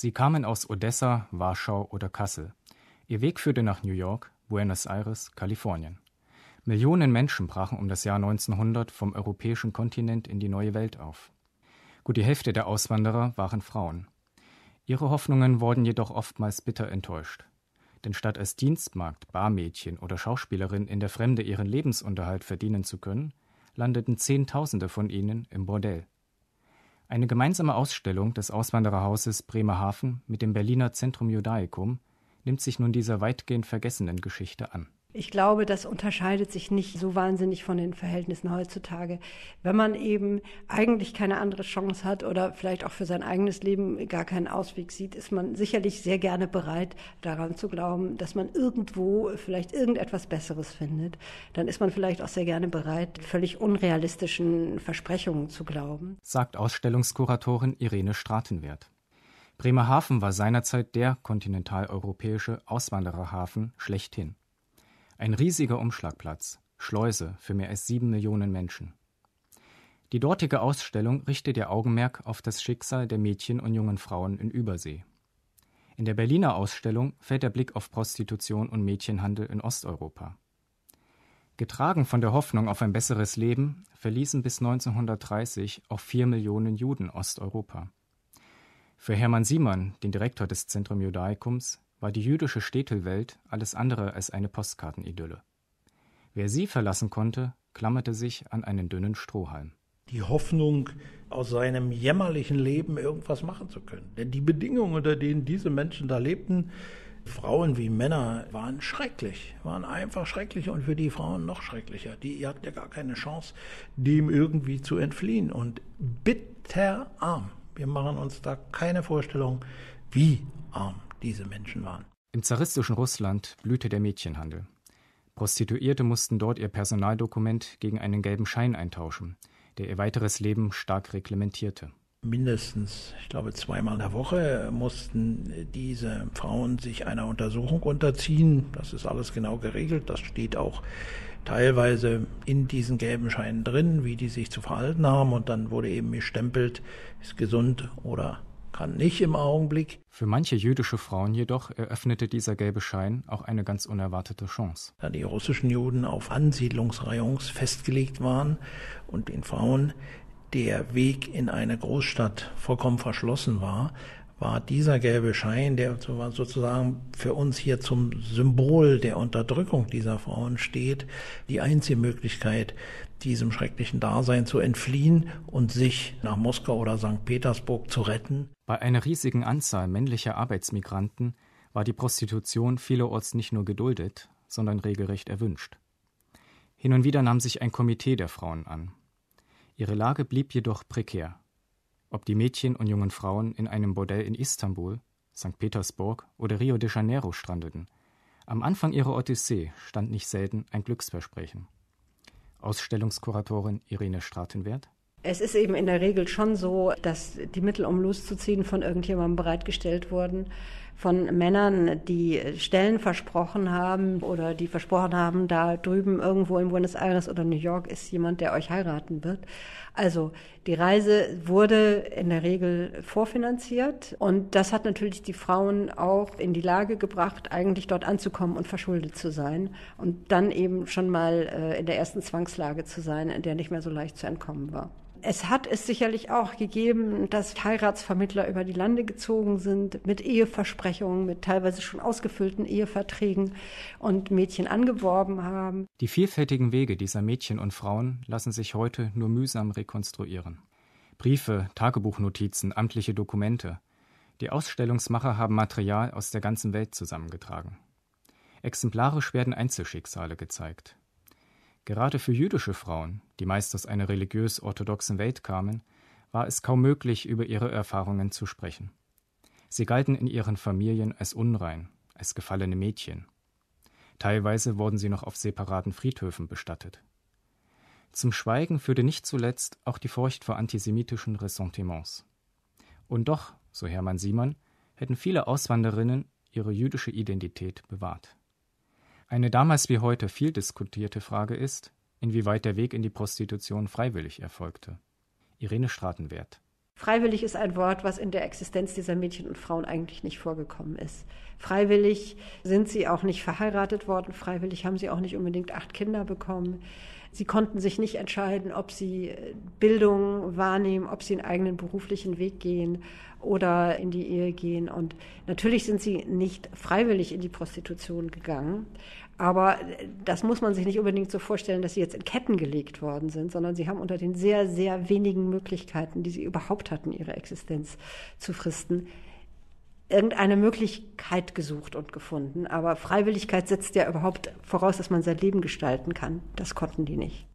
Sie kamen aus Odessa, Warschau oder Kassel. Ihr Weg führte nach New York, Buenos Aires, Kalifornien. Millionen Menschen brachen um das Jahr 1900 vom europäischen Kontinent in die neue Welt auf. Gut die Hälfte der Auswanderer waren Frauen. Ihre Hoffnungen wurden jedoch oftmals bitter enttäuscht. Denn statt als Dienstmagd, Barmädchen oder Schauspielerin in der Fremde ihren Lebensunterhalt verdienen zu können, landeten Zehntausende von ihnen im Bordell. Eine gemeinsame Ausstellung des Auswandererhauses Bremerhaven mit dem Berliner Zentrum Judaicum nimmt sich nun dieser weitgehend vergessenen Geschichte an ich glaube, das unterscheidet sich nicht so wahnsinnig von den Verhältnissen heutzutage. Wenn man eben eigentlich keine andere Chance hat oder vielleicht auch für sein eigenes Leben gar keinen Ausweg sieht, ist man sicherlich sehr gerne bereit, daran zu glauben, dass man irgendwo vielleicht irgendetwas Besseres findet. Dann ist man vielleicht auch sehr gerne bereit, völlig unrealistischen Versprechungen zu glauben. Sagt Ausstellungskuratorin Irene Stratenwert. Bremerhaven war seinerzeit der kontinentaleuropäische Auswandererhafen schlechthin. Ein riesiger Umschlagplatz, Schleuse für mehr als sieben Millionen Menschen. Die dortige Ausstellung richtet ihr Augenmerk auf das Schicksal der Mädchen und jungen Frauen in Übersee. In der Berliner Ausstellung fällt der Blick auf Prostitution und Mädchenhandel in Osteuropa. Getragen von der Hoffnung auf ein besseres Leben verließen bis 1930 auch vier Millionen Juden Osteuropa. Für Hermann Siemann, den Direktor des Zentrum Judaikums, war die jüdische Städtelwelt alles andere als eine Postkartenidylle. Wer sie verlassen konnte, klammerte sich an einen dünnen Strohhalm. Die Hoffnung, aus seinem jämmerlichen Leben irgendwas machen zu können. Denn die Bedingungen, unter denen diese Menschen da lebten, Frauen wie Männer waren schrecklich, waren einfach schrecklich und für die Frauen noch schrecklicher. Die hatten ja gar keine Chance, dem irgendwie zu entfliehen und bitterarm. Wir machen uns da keine Vorstellung, wie arm diese Menschen waren. Im zaristischen Russland blühte der Mädchenhandel. Prostituierte mussten dort ihr Personaldokument gegen einen gelben Schein eintauschen, der ihr weiteres Leben stark reglementierte. Mindestens, ich glaube, zweimal in der Woche mussten diese Frauen sich einer Untersuchung unterziehen. Das ist alles genau geregelt. Das steht auch teilweise in diesen gelben Scheinen drin, wie die sich zu verhalten haben. Und dann wurde eben gestempelt, ist gesund oder kann, nicht im Augenblick. Für manche jüdische Frauen jedoch eröffnete dieser gelbe Schein auch eine ganz unerwartete Chance. Da die russischen Juden auf Ansiedlungsrayons festgelegt waren und den Frauen der Weg in eine Großstadt vollkommen verschlossen war, war dieser gelbe Schein, der sozusagen für uns hier zum Symbol der Unterdrückung dieser Frauen steht, die einzige Möglichkeit, diesem schrecklichen Dasein zu entfliehen und sich nach Moskau oder St. Petersburg zu retten. Bei einer riesigen Anzahl männlicher Arbeitsmigranten war die Prostitution vielerorts nicht nur geduldet, sondern regelrecht erwünscht. Hin und wieder nahm sich ein Komitee der Frauen an. Ihre Lage blieb jedoch prekär ob die Mädchen und jungen Frauen in einem Bordell in Istanbul, St. Petersburg oder Rio de Janeiro strandeten. Am Anfang ihrer Odyssee stand nicht selten ein Glücksversprechen. Ausstellungskuratorin Irene Stratenwert es ist eben in der Regel schon so, dass die Mittel, um loszuziehen, von irgendjemandem bereitgestellt wurden. Von Männern, die Stellen versprochen haben oder die versprochen haben, da drüben irgendwo in Buenos Aires oder New York ist jemand, der euch heiraten wird. Also die Reise wurde in der Regel vorfinanziert und das hat natürlich die Frauen auch in die Lage gebracht, eigentlich dort anzukommen und verschuldet zu sein und dann eben schon mal äh, in der ersten Zwangslage zu sein, in der nicht mehr so leicht zu entkommen war es hat es sicherlich auch gegeben, dass Heiratsvermittler über die Lande gezogen sind mit Eheversprechungen, mit teilweise schon ausgefüllten Eheverträgen und Mädchen angeworben haben. Die vielfältigen Wege dieser Mädchen und Frauen lassen sich heute nur mühsam rekonstruieren. Briefe, Tagebuchnotizen, amtliche Dokumente. Die Ausstellungsmacher haben Material aus der ganzen Welt zusammengetragen. Exemplarisch werden Einzelschicksale gezeigt. Gerade für jüdische Frauen, die meist aus einer religiös-orthodoxen Welt kamen, war es kaum möglich, über ihre Erfahrungen zu sprechen. Sie galten in ihren Familien als unrein, als gefallene Mädchen. Teilweise wurden sie noch auf separaten Friedhöfen bestattet. Zum Schweigen führte nicht zuletzt auch die Furcht vor antisemitischen Ressentiments. Und doch, so Hermann Simon, hätten viele Auswanderinnen ihre jüdische Identität bewahrt. Eine damals wie heute viel diskutierte Frage ist, inwieweit der Weg in die Prostitution freiwillig erfolgte. Irene Stratenwert. Freiwillig ist ein Wort, was in der Existenz dieser Mädchen und Frauen eigentlich nicht vorgekommen ist. Freiwillig sind sie auch nicht verheiratet worden, freiwillig haben sie auch nicht unbedingt acht Kinder bekommen. Sie konnten sich nicht entscheiden, ob sie äh, Bildung wahrnehmen, ob sie einen eigenen beruflichen Weg gehen oder in die Ehe gehen. Und natürlich sind sie nicht freiwillig in die Prostitution gegangen. Aber äh, das muss man sich nicht unbedingt so vorstellen, dass sie jetzt in Ketten gelegt worden sind, sondern sie haben unter den sehr, sehr wenigen Möglichkeiten, die sie überhaupt hatten, ihre Existenz zu fristen, irgendeine Möglichkeit gesucht und gefunden. Aber Freiwilligkeit setzt ja überhaupt voraus, dass man sein Leben gestalten kann. Das konnten die nicht.